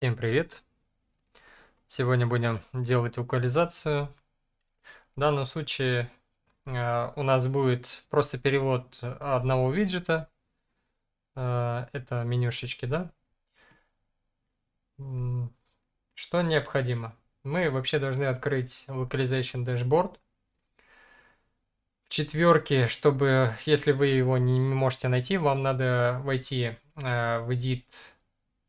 Всем привет! Сегодня будем делать локализацию. В данном случае э, у нас будет просто перевод одного виджета. Э, это менюшечки, да? Что необходимо? Мы вообще должны открыть Localization Dashboard. В четверке, чтобы, если вы его не можете найти, вам надо войти э, в Edit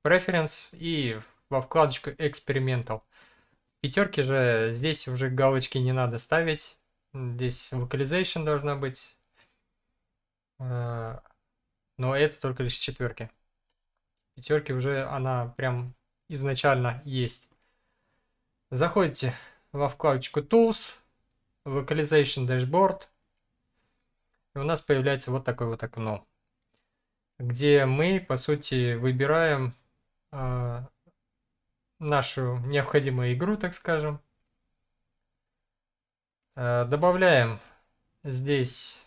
Preference и во вкладочку Experimental. Пятерки же здесь уже галочки не надо ставить. Здесь Localization должна быть. Э, но это только лишь четверки. Пятерки уже она прям изначально есть. Заходите во вкладочку Tools, Localization Dashboard. И у нас появляется вот такое вот окно, где мы, по сути, выбираем а, нашу необходимую игру, так скажем. А, добавляем здесь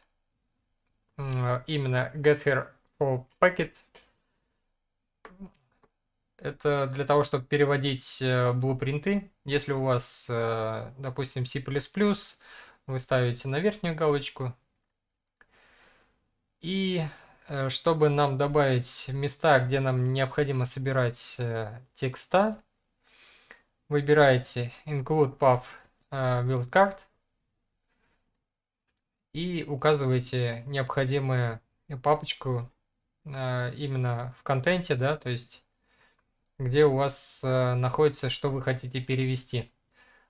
именно Gaffer for Packet. Это для того, чтобы переводить э, блупринты. Если у вас, э, допустим, C++, вы ставите на верхнюю галочку. И Э, чтобы нам добавить места, где нам необходимо собирать э, текста, выбираете Include Path э, Build Card и указываете необходимую папочку именно в контенте, да, то есть где у вас находится, что вы хотите перевести.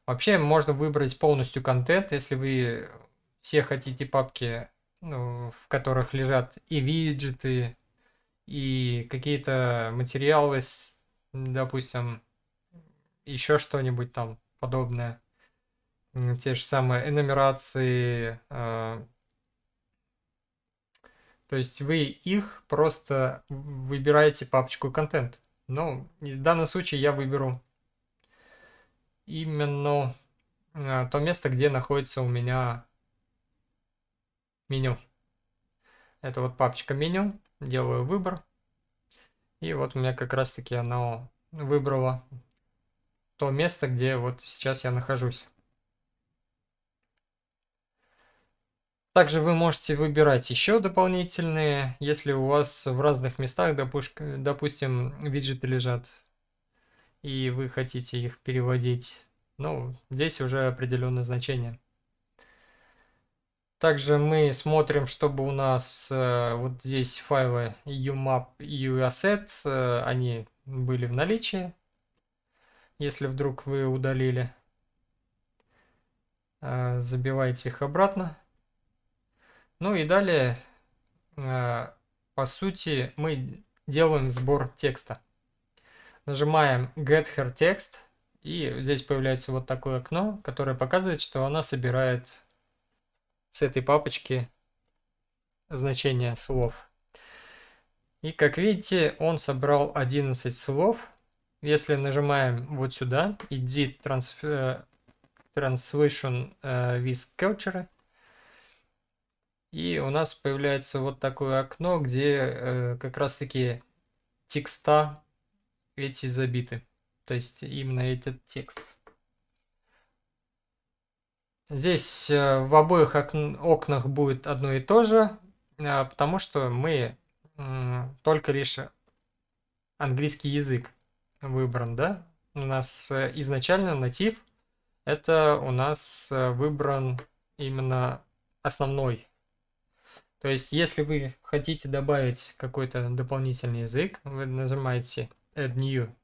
Вообще можно выбрать полностью контент, если вы все хотите папки ну, в которых лежат и виджеты, и какие-то материалы, с, допустим, еще что-нибудь там подобное. Те же самые энумерации. Э, то есть вы их просто выбираете папочку контент. Ну, в данном случае я выберу именно а, то место, где находится у меня меню. Это вот папочка меню, делаю выбор. И вот у меня как раз таки оно выбрало то место, где вот сейчас я нахожусь. Также вы можете выбирать еще дополнительные, если у вас в разных местах, допустим, допустим виджеты лежат, и вы хотите их переводить. Ну, здесь уже определенное значение. Также мы смотрим, чтобы у нас э, вот здесь файлы EUMAP и EUAsset, э, они были в наличии, если вдруг вы удалили. Э, забивайте их обратно. Ну и далее, э, по сути, мы делаем сбор текста. Нажимаем Get Her Text, и здесь появляется вот такое окно, которое показывает, что она собирает с этой папочки значения слов. И как видите, он собрал 11 слов. Если нажимаем вот сюда, edit transfer, э, translation э, with culture, и у нас появляется вот такое окно, где э, как раз таки текста эти забиты. То есть именно этот текст. Здесь э, в обоих окнах будет одно и то же, э, потому что мы только лишь английский язык выбран, да? У нас э, изначально натив, это у нас выбран именно основной. То есть, если вы хотите добавить какой-то дополнительный язык, вы нажимаете Add New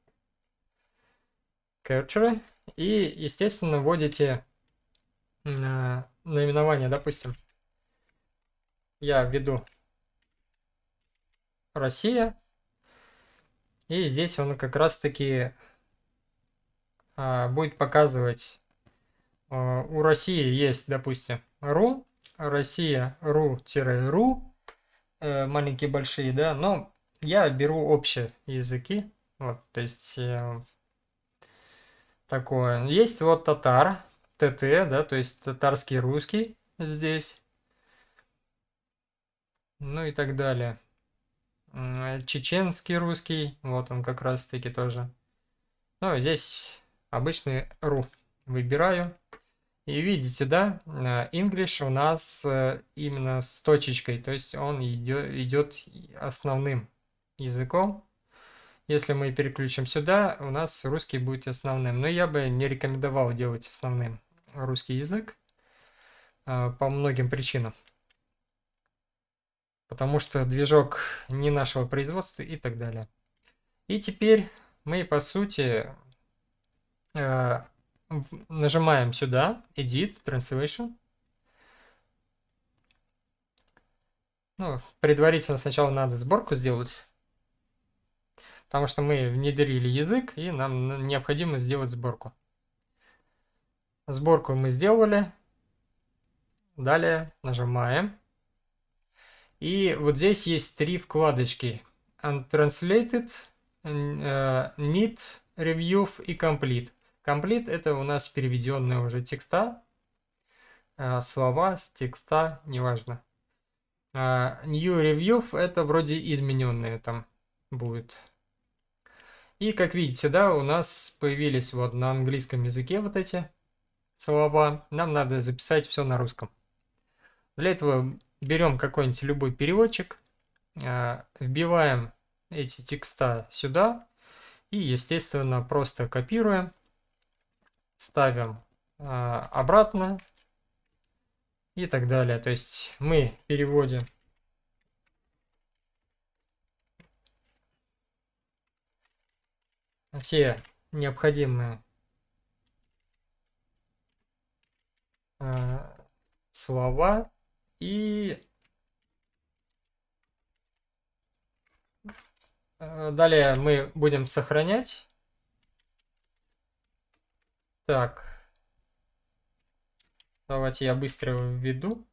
Culture и, естественно, вводите Э, наименование, допустим, я введу Россия, и здесь он как раз-таки э, будет показывать, э, у России есть, допустим, ру, Россия, ру-ру, маленькие, большие, да, но я беру общие языки, вот, то есть такое. Есть вот татар, ТТ, да, то есть татарский русский здесь. Ну и так далее. Чеченский русский, вот он как раз таки тоже. Ну, здесь обычный ру выбираю. И видите, да, э, English у нас э, именно с точечкой, то есть он идет основным языком. Если мы переключим сюда, у нас русский будет основным, но я бы не рекомендовал делать основным русский язык э, по многим причинам. Потому что движок не нашего производства и так далее. И теперь мы, по сути, э, нажимаем сюда Edit, Translation. Ну, предварительно сначала надо сборку сделать, потому что мы внедрили язык, и нам необходимо сделать сборку. Сборку мы сделали. Далее нажимаем. И вот здесь есть три вкладочки. Untranslated, э, Need, Review и Complete. Complete это у нас переведенные уже текста. Э, слова с текста, неважно. Э, new Review это вроде измененные там будет. И как видите, да, у нас появились вот на английском языке вот эти слова, нам надо записать все на русском. Для этого берем какой-нибудь любой переводчик, а, вбиваем эти текста сюда и, естественно, просто копируем, ставим а, обратно и так далее. То есть мы переводим все необходимые э, слова и э, далее мы будем сохранять. Так, давайте я быстро введу.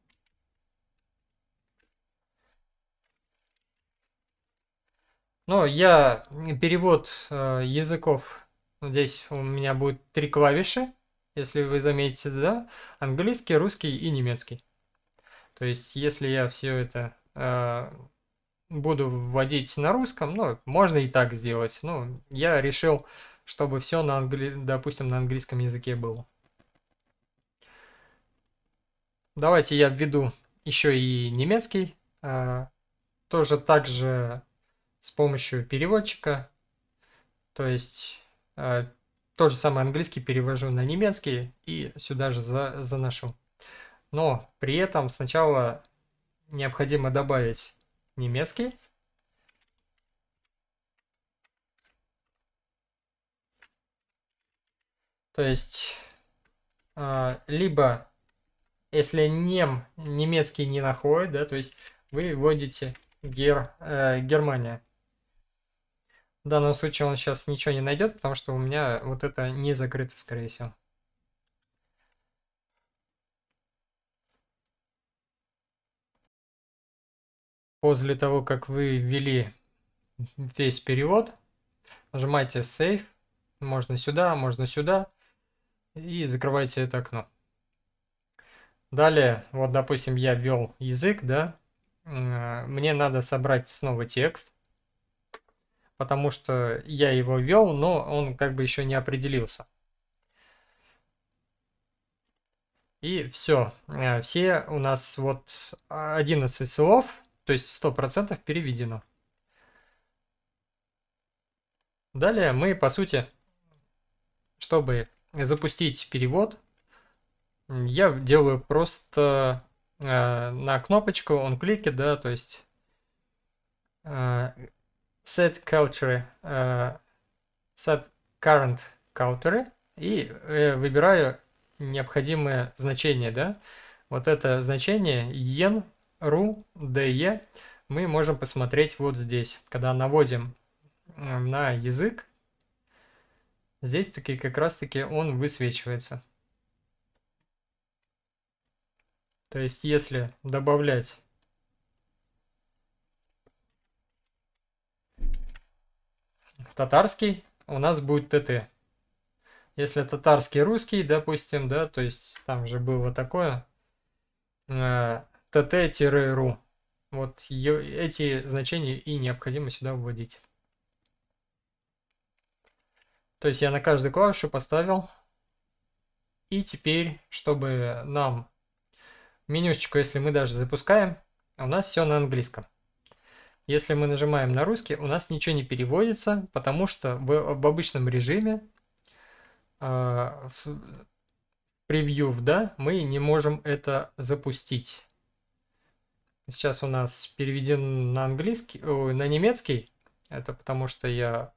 Но я перевод э, языков, здесь у меня будет три клавиши если вы заметите, да, английский, русский и немецкий. То есть, если я все это э, буду вводить на русском, ну, можно и так сделать. Ну, я решил, чтобы все на англи... допустим, на английском языке было. Давайте я введу еще и немецкий, э, тоже же с помощью переводчика. То есть э, то же самое английский перевожу на немецкий и сюда же за, заношу. Но при этом сначала необходимо добавить немецкий. То есть, а, либо, если нем немецкий не находит, да, то есть вы вводите гер, э, Германия. В данном случае он сейчас ничего не найдет, потому что у меня вот это не закрыто, скорее всего. После того, как вы ввели весь перевод, нажимаете Save, можно сюда, можно сюда, и закрываете это окно. Далее, вот, допустим, я ввел язык, да, мне надо собрать снова текст, потому что я его вел, но он как бы еще не определился. И все. Э, все у нас вот 11 слов, то есть 100% переведено. Далее мы, по сути, чтобы запустить перевод, я делаю просто э, на кнопочку он кликит, да, то есть э, set culture, э, set current culture и э, выбираю необходимое значение, да. Вот это значение yen, ru, de мы можем посмотреть вот здесь, когда наводим э, на язык. Здесь таки как раз таки он высвечивается. То есть если добавлять татарский, у нас будет ТТ. Если татарский русский, допустим, да, то есть там же было такое, э, tt-ru. Вот эти значения и необходимо сюда вводить. То есть я на каждую клавишу поставил. И теперь, чтобы нам менюшечку, если мы даже запускаем, у нас все на английском. Если мы нажимаем на русский, у нас ничего не переводится, потому что в, в обычном режиме э, превью, да, мы не можем это запустить. Сейчас у нас переведен на английский, о, на немецкий. Это потому что я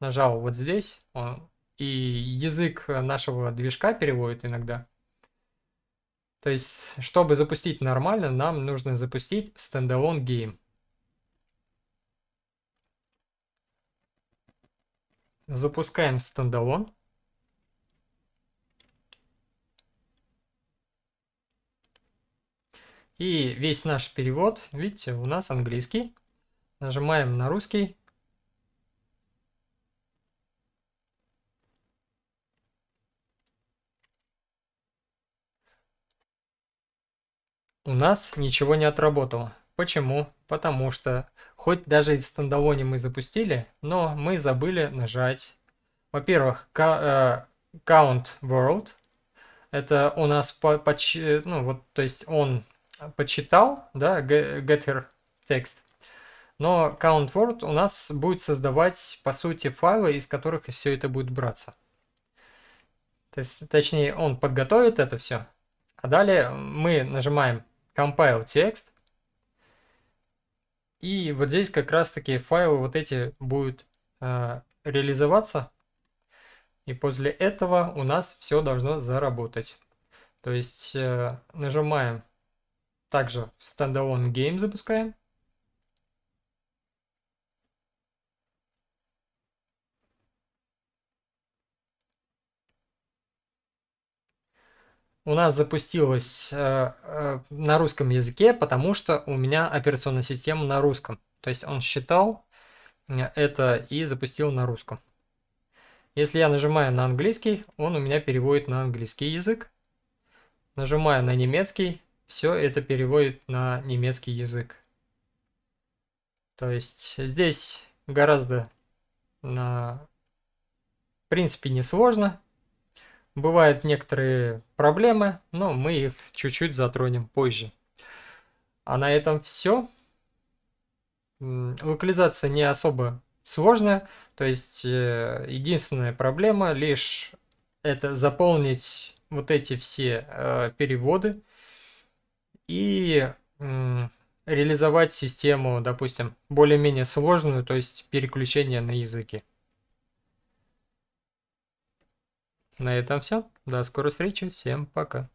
нажал вот здесь, он, и язык нашего движка переводит иногда. То есть, чтобы запустить нормально, нам нужно запустить стендалон гейм. Запускаем стендалон. И весь наш перевод, видите, у нас английский. Нажимаем на русский. У нас ничего не отработало. Почему? Потому что, хоть даже и в стендалоне мы запустили, но мы забыли нажать, во-первых, э, count world. Это у нас, по, по, э, ну вот, то есть он почитал, да, getter текст. Но count World у нас будет создавать, по сути, файлы, из которых все это будет браться. То есть, точнее, он подготовит это все. А далее мы нажимаем compile текст. И вот здесь как раз-таки файлы вот эти будут э, реализоваться. И после этого у нас все должно заработать. То есть э, нажимаем также в Standalone Game запускаем. у нас запустилось э, э, на русском языке, потому что у меня операционная система на русском. То есть он считал э, это и запустил на русском. Если я нажимаю на английский, он у меня переводит на английский язык. Нажимаю на немецкий, все это переводит на немецкий язык. То есть здесь гораздо, на... в принципе, несложно. Бывают некоторые проблемы, но мы их чуть-чуть затронем позже. А на этом все. Локализация не особо сложная, то есть э, единственная проблема лишь это заполнить вот эти все э, переводы и реализовать систему, допустим, более-менее сложную, то есть переключение на языки. На этом все. До скорой встречи. Всем пока.